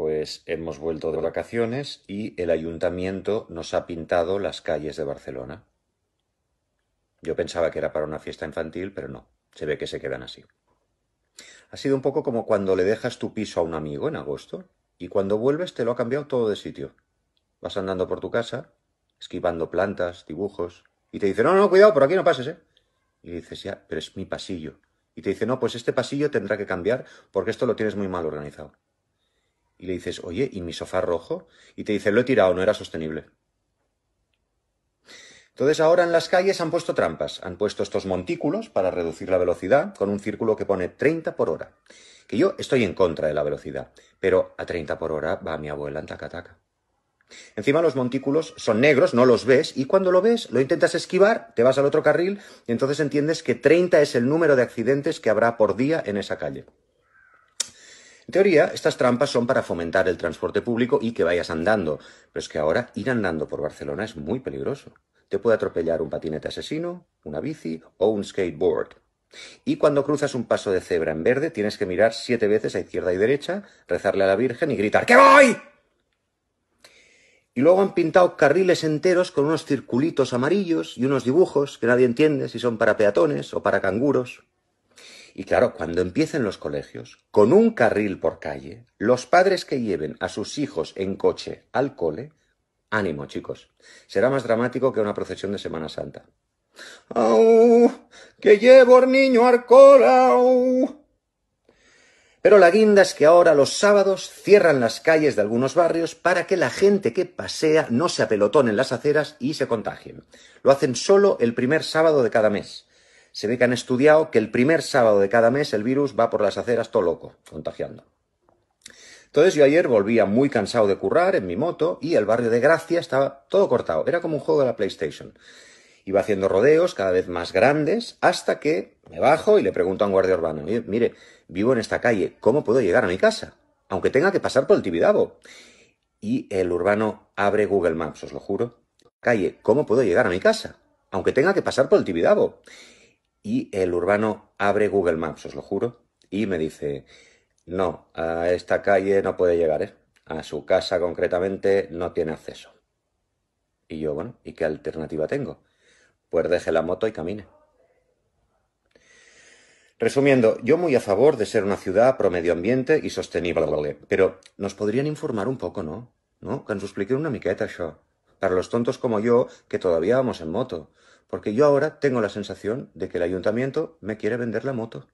pues hemos vuelto de vacaciones y el ayuntamiento nos ha pintado las calles de Barcelona. Yo pensaba que era para una fiesta infantil, pero no, se ve que se quedan así. Ha sido un poco como cuando le dejas tu piso a un amigo en agosto y cuando vuelves te lo ha cambiado todo de sitio. Vas andando por tu casa, esquivando plantas, dibujos, y te dice, no, no, cuidado, por aquí no pases, ¿eh? Y dices, ya, pero es mi pasillo. Y te dice, no, pues este pasillo tendrá que cambiar porque esto lo tienes muy mal organizado y le dices, oye, ¿y mi sofá rojo? Y te dice, lo he tirado, no era sostenible. Entonces ahora en las calles han puesto trampas, han puesto estos montículos para reducir la velocidad con un círculo que pone 30 por hora. Que yo estoy en contra de la velocidad, pero a 30 por hora va mi abuela en taca-taca. Encima los montículos son negros, no los ves, y cuando lo ves, lo intentas esquivar, te vas al otro carril, y entonces entiendes que 30 es el número de accidentes que habrá por día en esa calle. En teoría, estas trampas son para fomentar el transporte público y que vayas andando, pero es que ahora ir andando por Barcelona es muy peligroso. Te puede atropellar un patinete asesino, una bici o un skateboard. Y cuando cruzas un paso de cebra en verde, tienes que mirar siete veces a izquierda y derecha, rezarle a la Virgen y gritar ¡Que voy! Y luego han pintado carriles enteros con unos circulitos amarillos y unos dibujos que nadie entiende si son para peatones o para canguros. Y claro, cuando empiecen los colegios, con un carril por calle, los padres que lleven a sus hijos en coche al cole, ánimo chicos, será más dramático que una procesión de Semana Santa. ¡Au! ¡Que llevo al niño al cole! Pero la guinda es que ahora los sábados cierran las calles de algunos barrios para que la gente que pasea no se apelotone en las aceras y se contagien. Lo hacen solo el primer sábado de cada mes se ve que han estudiado que el primer sábado de cada mes el virus va por las aceras todo loco, contagiando. Entonces yo ayer volvía muy cansado de currar en mi moto y el barrio de Gracia estaba todo cortado, era como un juego de la PlayStation. Iba haciendo rodeos cada vez más grandes hasta que me bajo y le pregunto a un guardia urbano, mire, vivo en esta calle, ¿cómo puedo llegar a mi casa? Aunque tenga que pasar por el Tibidabo. Y el urbano abre Google Maps, os lo juro. Calle, ¿cómo puedo llegar a mi casa? Aunque tenga que pasar por el Tibidabo. Y el urbano abre Google Maps, os lo juro, y me dice, no, a esta calle no puede llegar, ¿eh? A su casa concretamente no tiene acceso. Y yo, bueno, ¿y qué alternativa tengo? Pues deje la moto y camine. Resumiendo, yo muy a favor de ser una ciudad promedio ambiente y sostenible, pero nos podrían informar un poco, no? no? Que nos expliquen una miqueta, yo para los tontos como yo que todavía vamos en moto, porque yo ahora tengo la sensación de que el ayuntamiento me quiere vender la moto.